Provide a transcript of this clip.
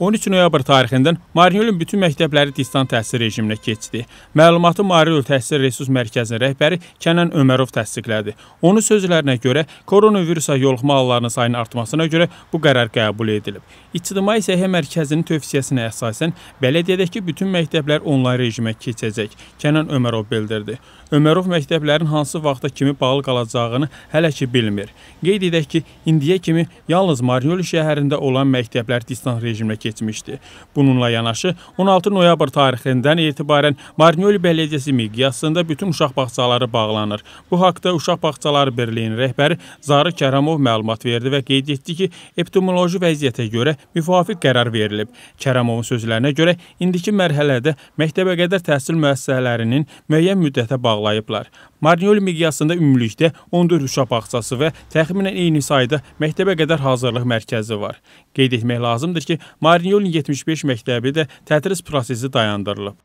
13 noyabr tarixindən Marinelin bütün məktəbləri distant təhsil rejiminə keçdi. Məlumatı Marinel Təhsil Resurs Mərkəzinin rəhbəri Kənan Ömərov təsdiqlədi. Onun sözlərinə görə koronavirusa yoluxma hallarının sayının artmasına görə bu qərar qəbul edilib. İctimai Səhiyyə Mərkəzinin tövsiyəsinə əsasən bələdiyyədəki bütün məktəblər onlayn rejimə keçəcək. Kənan Ömərov bildirdi. Ömərov məktəblərin hansı vaxta kimi bağlı qalacağını hələ ki bilmir. Qeyd edək ki, indiyə kimi yalnız Marinel şəhərində olan məktəblər distant rejimə keçir keçmişdi. Bununla yanaşı 16 noyabr tarixindən etibarən Marniol Bələdiyyəsi miqyasında bütün uşaq bağçaları bağlanır. Bu haqda Uşaq Bağçaları Birliyinin rəhbəri Zarı Kəramov məlumat verdi və qeyd etdi ki, epidemioloji vəziyyətə görə müvafiq qərar verilib. Kəramovun sözlərinə görə indiki mərhələdə məktəbəqədər təhsil müəssisələrinin müəyyən müddətə bağlayıblar. Marniol miqyasında ümumilikdə 14 uşaq bağçası və təxminən eyni sayda məktəbəqədər hazırlıq mərkəzi var. Qeyd etmək lazımdır ki, Marniol Mərniyyol 75 məktəbi də tədris prosesi dayandırılıb.